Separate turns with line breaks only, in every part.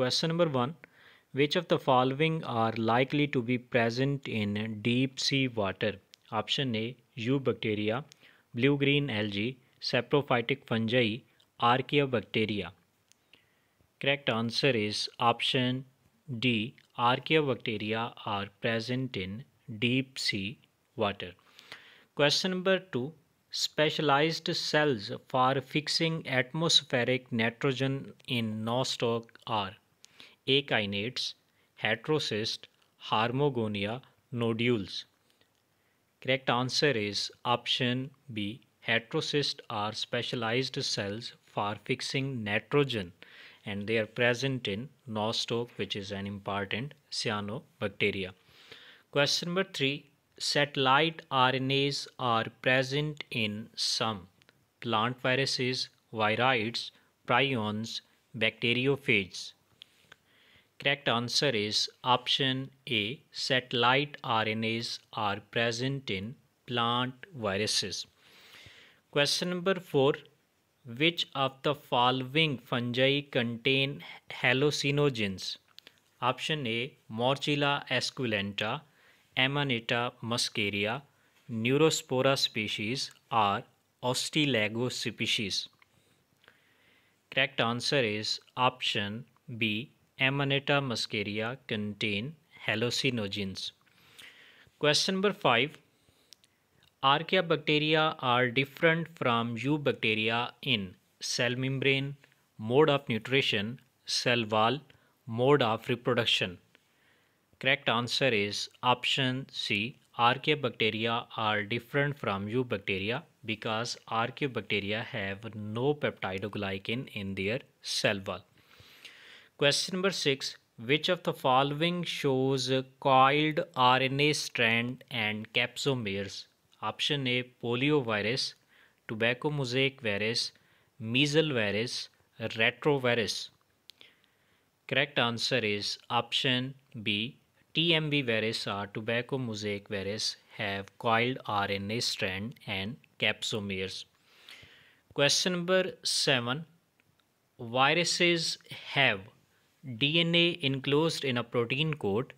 Question number 1. Which of the following are likely to be present in deep sea water? Option A. bacteria, blue-green algae, saprophytic fungi, archaeobacteria. Correct answer is option D. Archaeobacteria are present in deep sea water. Question number 2. Specialized cells for fixing atmospheric nitrogen in nostoc are akinates, heterocyst, harmogonia, nodules. Correct answer is option B. Heterocysts are specialized cells for fixing nitrogen and they are present in nostoc which is an important cyanobacteria. Question number 3. Satellite RNAs are present in some plant viruses, viroids, prions, bacteriophages. Correct answer is option A. Satellite RNAs are present in plant viruses. Question number 4. Which of the following fungi contain hallucinogens? Option A. Morchilla esculenta, Amanita muscaria, Neurospora species or Ostilago species. Correct answer is option B Amanita muscaria contain hallucinogens question number five archaebacteria are different from eubacteria in cell membrane mode of nutrition cell wall mode of reproduction correct answer is option C archaebacteria are different from eubacteria because आर archaebacteria have no peptidoglycan in their cell wall Question number 6. Which of the following shows uh, coiled RNA strand and capsomeres? Option A. Poliovirus, tobacco mosaic virus, measles virus, retrovirus. Correct answer is option B. TMB virus or tobacco mosaic virus have coiled RNA strand and capsomeres. Question number 7. Viruses have DNA enclosed in a protein coat,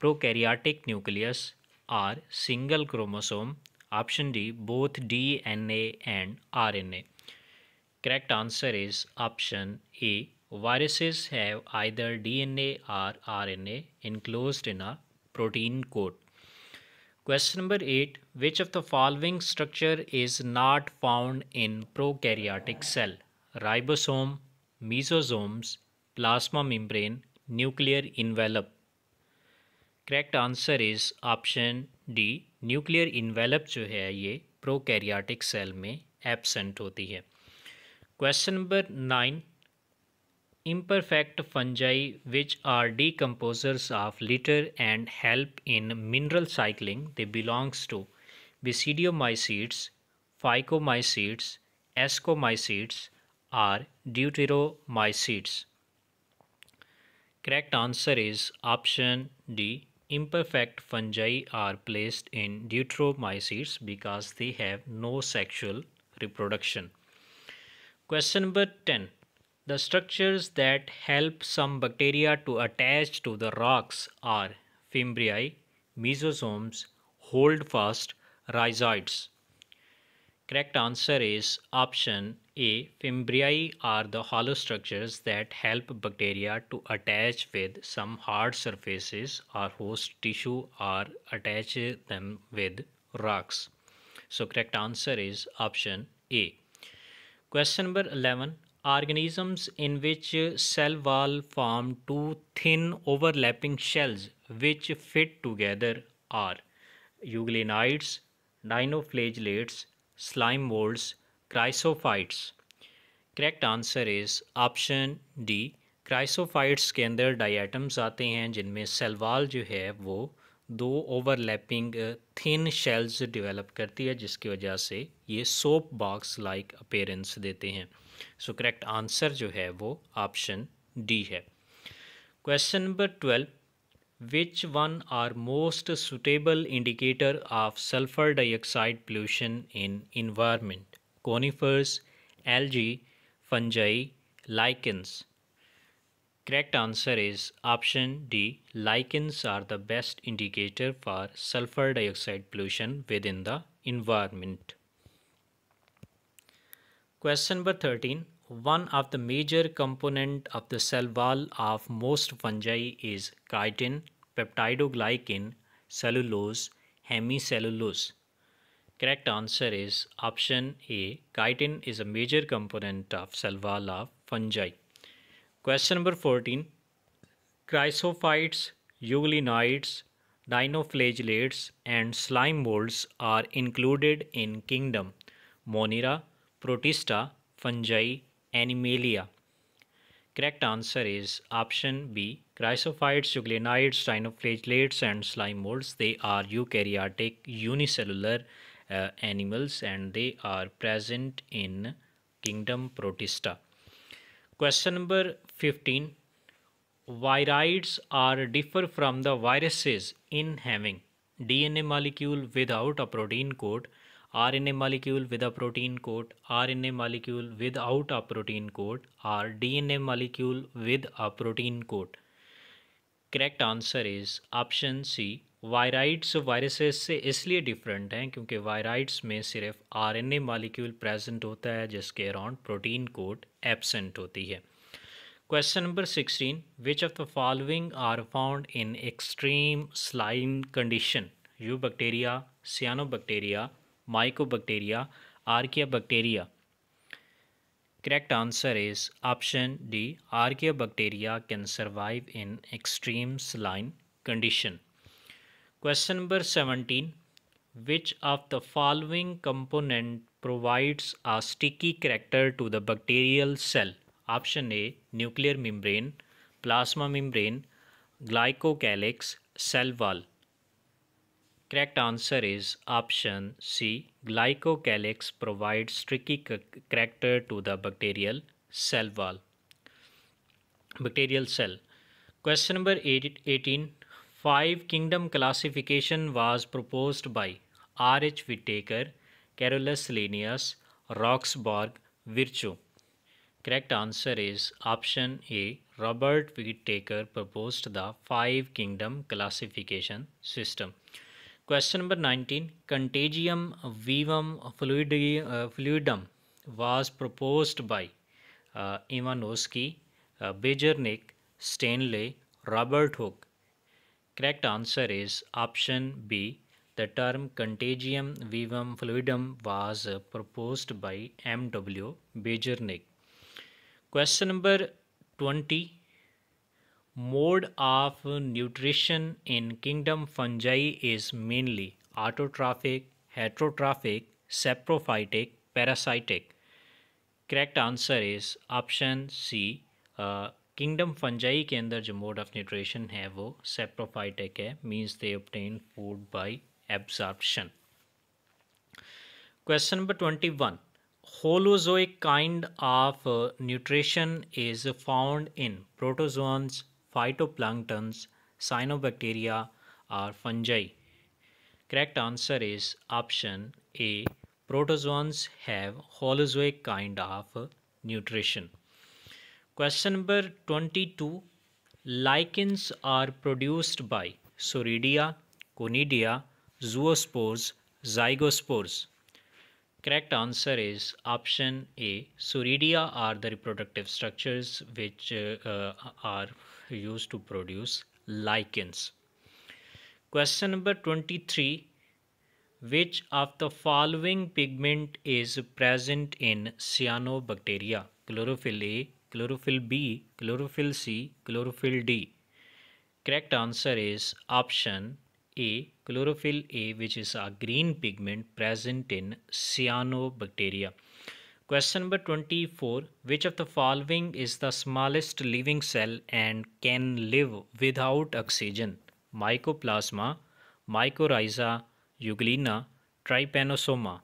prokaryotic nucleus, are single chromosome. Option D, both DNA and RNA. Correct answer is option A. Viruses have either DNA or RNA enclosed in a protein coat. Question number 8. Which of the following structure is not found in prokaryotic cell? Ribosome, mesosomes, plasma membrane nuclear envelope correct answer is option D nuclear envelope जो है ये prokaryotic cell में absent होती है question number nine imperfect fungi which are decomposers of litter and help in mineral cycling they belongs to basidiomycetes phycomycetes ascomycetes or deuteromycetes Correct answer is option D. Imperfect fungi are placed in deuteromycetes because they have no sexual reproduction. Question number 10. The structures that help some bacteria to attach to the rocks are fimbriae, mesosomes, holdfast, rhizoids. Correct answer is option a. Fimbriae are the hollow structures that help bacteria to attach with some hard surfaces or host tissue or attach them with rocks. So correct answer is option A. Question number 11. Organisms in which cell wall form two thin overlapping shells which fit together are euglenoids, dinoflagellates, slime molds, chrysophytes correct answer is option D chrysophytes के अंदर diatoms आते हैं जिनमें cell wall जो है वो दो overlapping thin shells develop करती है जिसकी वजह से ये सोप बॉक्स लाइक अपेरेंस देते हैं सो करेक्ट आंसर जो है वो ऑप्शन डी है question number twelve which one are most suitable indicator of sulphur dioxide pollution in environment conifers, algae, fungi, lichens. Correct answer is option D. Lichens are the best indicator for sulfur dioxide pollution within the environment. Question number 13. One of the major component of the cell wall of most fungi is chitin, peptidoglycan, cellulose, hemicellulose. Correct answer is option A. Chitin is a major component of Salvala fungi. Question number 14. Chrysophytes, euglenoids, dinoflagellates and slime molds are included in kingdom Monera, Protista, fungi, Animalia. Correct answer is option B. Chrysophytes, euglenoids, dinoflagellates and slime molds. They are eukaryotic unicellular uh, animals and they are present in kingdom protista question number 15 Viroids are differ from the viruses in having dna molecule without a protein coat RNA molecule with a protein coat, RNA molecule without a protein coat, or DNA molecule with a protein coat? Correct answer is option C viroids viruses से इसलिए different हैं क्योंकि viroids में सिर्फ RNA molecule present होता है जिसके around protein code absent होती है question number sixteen which of the following are found in extreme saline condition eubacteria cyanobacteria mycobacteria archaebacteria answer is option D archaebacteria can survive in extreme saline condition Question number 17. Which of the following component provides a sticky character to the bacterial cell? Option A. Nuclear membrane, plasma membrane, glycocalyx, cell wall. Correct answer is option C. Glycocalyx provides sticky character to the bacterial cell wall. Bacterial cell. Question number 18. Five kingdom classification was proposed by R. H. Whittaker, Carolus Linnaeus, Roxburgh, Virchow. Correct answer is option A. Robert Whittaker proposed the five kingdom classification system. Question number 19. Contagium vivum fluidi, uh, fluidum was proposed by uh, Ivanovsky, uh, Bejernik, Stanley, Robert Hooke correct answer is option B. The term contagium vivum fluidum was uh, proposed by M.W. Bejernik. Question number 20. Mode of nutrition in kingdom fungi is mainly autotrophic, heterotrophic, saprophytic, parasitic. Correct answer is option C. Uh, kingdom fungi के अंदर जो mode of nutrition है वो saprophytic है means they obtain food by absorption question number twenty one holozoic kind of nutrition is found in protozoans phytoplanktons cyanobacteria और fungi correct answer is option A protozoans have holozoic kind of nutrition Question number 22. Lichens are produced by Soridia, Conidia, zoospores, zygospores. Correct answer is option A. Soridia are the reproductive structures which uh, uh, are used to produce lichens. Question number 23. Which of the following pigment is present in cyanobacteria? Chlorophyll A, chlorophyll B, chlorophyll C, chlorophyll D. Correct answer is option A, chlorophyll A which is a green pigment present in cyanobacteria. Question number 24. Which of the following is the smallest living cell and can live without oxygen? Mycoplasma, mycorrhiza, euglena, trypanosoma.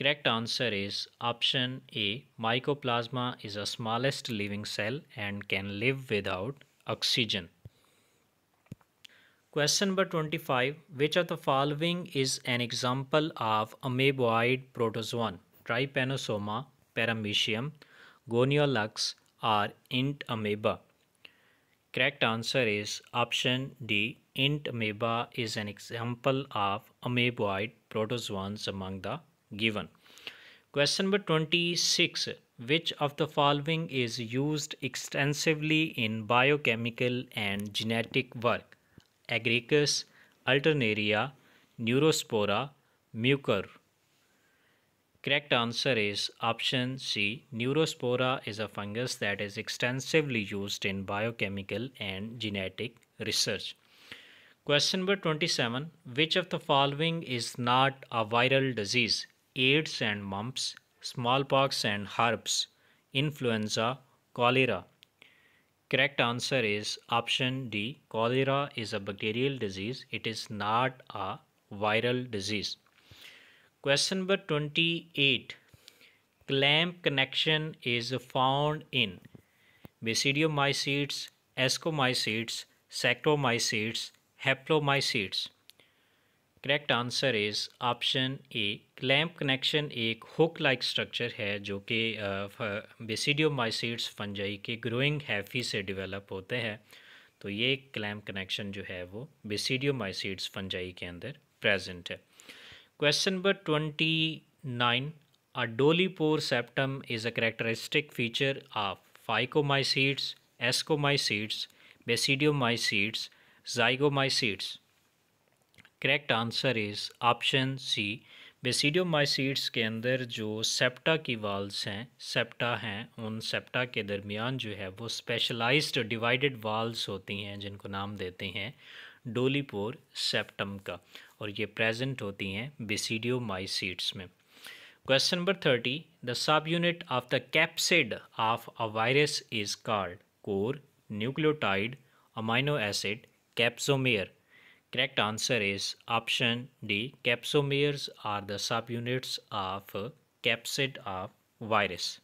Correct answer is option A. Mycoplasma is the smallest living cell and can live without oxygen. Question number 25. Which of the following is an example of amoeboid protozoan? Trypanosoma, Paramecium, Goniolux or int amoeba? Correct answer is option D. Int amoeba is an example of amoeboid protozoans among the given. Question number 26. Which of the following is used extensively in biochemical and genetic work? Agaricus, Alternaria, Neurospora, Mucor. Correct answer is option C. Neurospora is a fungus that is extensively used in biochemical and genetic research. Question number 27. Which of the following is not a viral disease? AIDS and mumps, smallpox and herpes, influenza, cholera. Correct answer is option D. Cholera is a bacterial disease. It is not a viral disease. Question number 28. Clam connection is found in basidiomycetes, ascomycetes, sacromycetes, haplomycetes. Correct answer is option A clamp connection एक hook like structure है जो कि बेसिडियोमाइसीड्स fungi के growing हैफी से develop होते हैं तो ये क्लैम्प कनेक्शन जो है वो बेसिडियोमाइसीड्स फंजाई के अंदर प्रेजेंट है question number twenty nine a dolipore septum is a characteristic feature of phycomycetes ascomycetes basidiomycetes zygomycetes correct answer is option C basidiomycetes के अंदर जो सेप्टा की वाल्स हैं सेप्टा हैं उन सेप्टा के दरमियान जो है वो स्पेशलाइज्ड डिवाइडेड वाल्स होती हैं जिनको नाम देते हैं डोलीपोर सेप्टम का और ये प्रेजेंट होती हैं बेसिडियोमाइसीड्स में question number thirty the subunit of the capsid of a virus is card core nucleotide amino acid capsomere Correct answer is option D. Capsomeres are the subunits of capsid of virus.